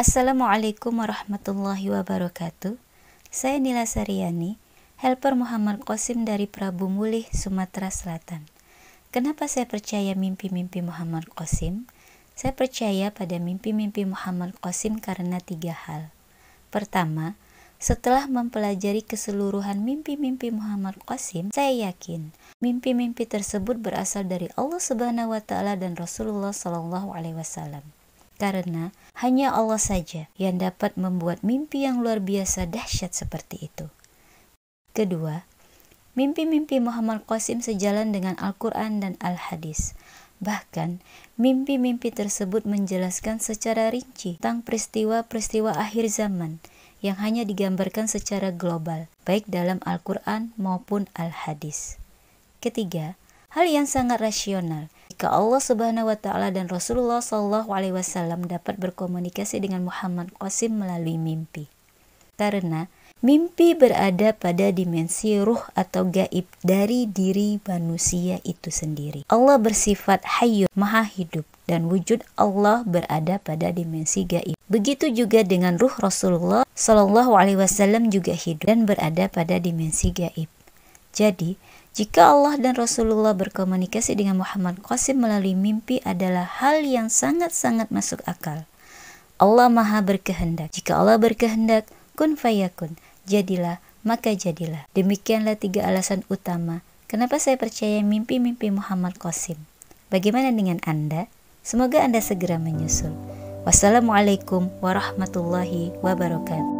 Assalamualaikum warahmatullahi wabarakatuh. Saya Nila Sariani, helper Muhammad Qasim dari Prabu Mulih, Sumatera Selatan. Kenapa saya percaya mimpi-mimpi Muhammad Qasim? Saya percaya pada mimpi-mimpi Muhammad Qasim karena tiga hal. Pertama, setelah mempelajari keseluruhan mimpi-mimpi Muhammad Qasim, saya yakin mimpi-mimpi tersebut berasal dari Allah Subhanahu wa taala dan Rasulullah SAW alaihi wasallam karena hanya Allah saja yang dapat membuat mimpi yang luar biasa dahsyat seperti itu. Kedua, mimpi-mimpi Muhammad Qasim sejalan dengan Al-Quran dan Al-Hadis. Bahkan, mimpi-mimpi tersebut menjelaskan secara rinci tentang peristiwa-peristiwa akhir zaman yang hanya digambarkan secara global, baik dalam Al-Quran maupun Al-Hadis. Ketiga, hal yang sangat rasional jika Allah Subhanahu wa taala dan Rasulullah Shallallahu alaihi wasallam dapat berkomunikasi dengan Muhammad Qasim melalui mimpi. Karena mimpi berada pada dimensi ruh atau gaib dari diri manusia itu sendiri. Allah bersifat hayu, maha hidup dan wujud Allah berada pada dimensi gaib. Begitu juga dengan ruh Rasulullah Shallallahu alaihi wasallam juga hidup dan berada pada dimensi gaib. Jadi, jika Allah dan Rasulullah berkomunikasi dengan Muhammad Qasim melalui mimpi adalah hal yang sangat-sangat masuk akal. Allah Maha berkehendak. Jika Allah berkehendak, kun fayakun. Jadilah, maka jadilah. Demikianlah tiga alasan utama kenapa saya percaya mimpi-mimpi Muhammad Qasim. Bagaimana dengan Anda? Semoga Anda segera menyusul. Wassalamualaikum warahmatullahi wabarakatuh.